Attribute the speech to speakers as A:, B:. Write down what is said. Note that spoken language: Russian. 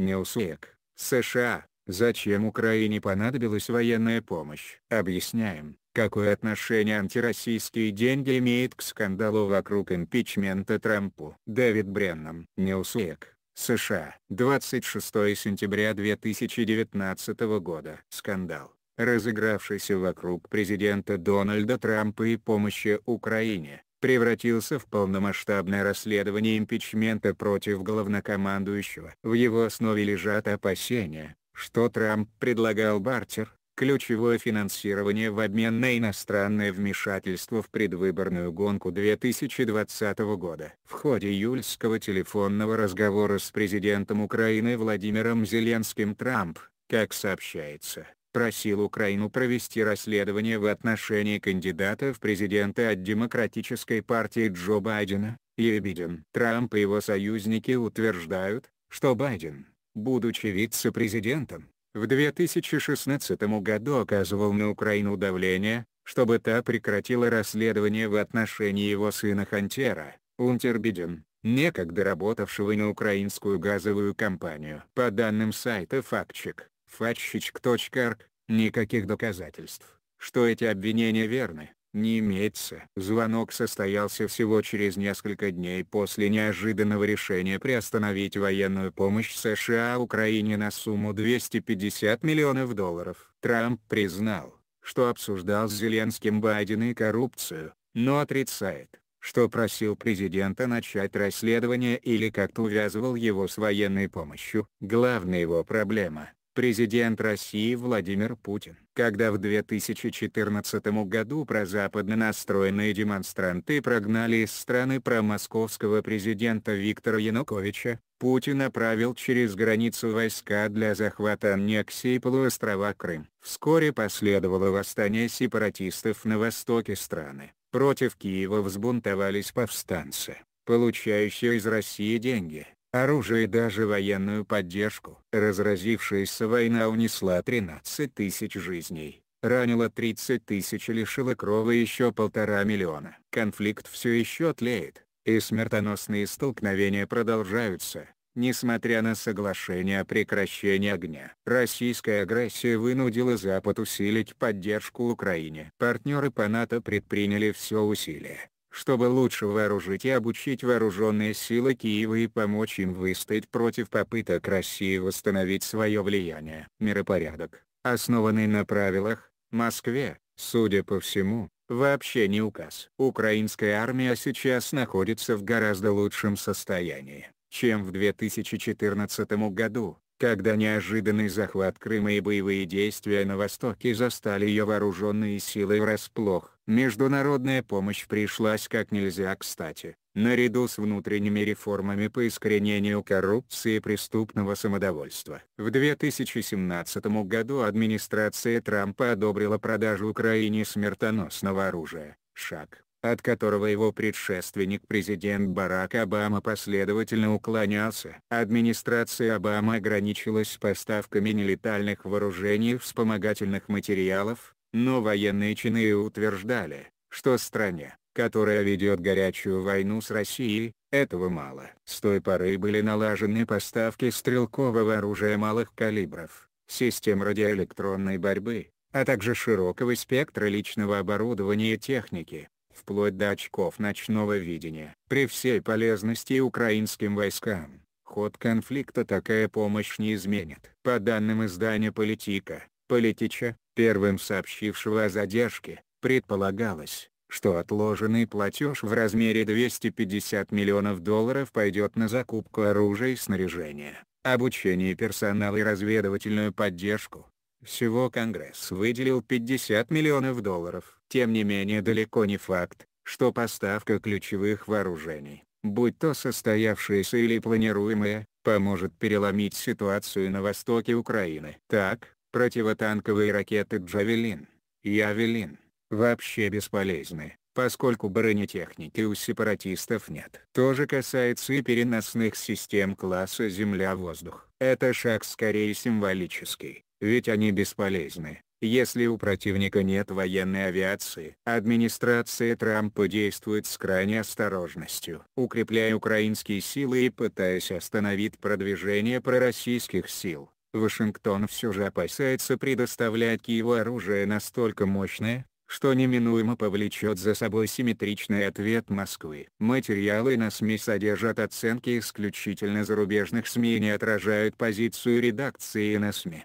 A: Ньюсуик, США, зачем Украине понадобилась военная помощь? Объясняем, какое отношение антироссийские деньги имеет к скандалу вокруг импичмента Трампу. Дэвид Бреннам, Ньюсуик, США, 26 сентября 2019 года. Скандал, разыгравшийся вокруг президента Дональда Трампа и помощи Украине, превратился в полномасштабное расследование импичмента против главнокомандующего. В его основе лежат опасения, что Трамп предлагал бартер, ключевое финансирование в обмен на иностранное вмешательство в предвыборную гонку 2020 года. В ходе июльского телефонного разговора с президентом Украины Владимиром Зеленским Трамп, как сообщается, просил Украину провести расследование в отношении кандидата в президенты от Демократической партии Джо Байдена, Ебидин. Трамп и его союзники утверждают, что Байден, будучи вице-президентом, в 2016 году оказывал на Украину давление, чтобы та прекратила расследование в отношении его сына Хантера, Унтер Унтербиден, некогда работавшего на украинскую газовую компанию. По данным сайта «Фактчик», Фачщик.рк, никаких доказательств, что эти обвинения верны, не имеется. Звонок состоялся всего через несколько дней после неожиданного решения приостановить военную помощь США Украине на сумму 250 миллионов долларов. Трамп признал, что обсуждал с Зеленским Байдена и коррупцию, но отрицает, что просил президента начать расследование или как-то увязывал его с военной помощью. Главная его проблема президент России Владимир Путин. Когда в 2014 году прозападно настроенные демонстранты прогнали из страны промосковского президента Виктора Януковича, Путин направил через границу войска для захвата аннексии полуострова Крым. Вскоре последовало восстание сепаратистов на востоке страны. Против Киева взбунтовались повстанцы, получающие из России деньги оружие и даже военную поддержку. Разразившаяся война унесла 13 тысяч жизней, ранила 30 тысяч и лишила крова еще полтора миллиона. Конфликт все еще тлеет, и смертоносные столкновения продолжаются, несмотря на соглашение о прекращении огня. Российская агрессия вынудила Запад усилить поддержку Украине. Партнеры по НАТО предприняли все усилия, чтобы лучше вооружить и обучить вооруженные силы Киева и помочь им выстоять против попыток России восстановить свое влияние. Миропорядок, основанный на правилах, Москве, судя по всему, вообще не указ. Украинская армия сейчас находится в гораздо лучшем состоянии, чем в 2014 году, когда неожиданный захват Крыма и боевые действия на Востоке застали ее вооруженные силы врасплох. Международная помощь пришлась как нельзя кстати, наряду с внутренними реформами по искоренению коррупции и преступного самодовольства. В 2017 году администрация Трампа одобрила продажу Украине смертоносного оружия, шаг, от которого его предшественник президент Барак Обама последовательно уклонялся. Администрация Обама ограничилась поставками нелетальных вооружений и вспомогательных материалов, но военные чины утверждали, что стране, которая ведет горячую войну с Россией, этого мало. С той поры были налажены поставки стрелкового оружия малых калибров, систем радиоэлектронной борьбы, а также широкого спектра личного оборудования и техники, вплоть до очков ночного видения. При всей полезности украинским войскам, ход конфликта такая помощь не изменит. По данным издания «Политика», Политича, первым сообщившего о задержке, предполагалось, что отложенный платеж в размере 250 миллионов долларов пойдет на закупку оружия и снаряжения, обучение персонала и разведывательную поддержку. Всего Конгресс выделил 50 миллионов долларов. Тем не менее далеко не факт, что поставка ключевых вооружений, будь то состоявшаяся или планируемая, поможет переломить ситуацию на востоке Украины. Так, Противотанковые ракеты «Джавелин» и «Явелин» вообще бесполезны, поскольку бронетехники у сепаратистов нет. То же касается и переносных систем класса «Земля-воздух». Это шаг скорее символический, ведь они бесполезны, если у противника нет военной авиации. Администрация Трампа действует с крайней осторожностью, укрепляя украинские силы и пытаясь остановить продвижение пророссийских сил. Вашингтон все же опасается предоставлять Киеву оружие настолько мощное, что неминуемо повлечет за собой симметричный ответ Москвы. Материалы на СМИ содержат оценки исключительно зарубежных СМИ и не отражают позицию редакции на СМИ.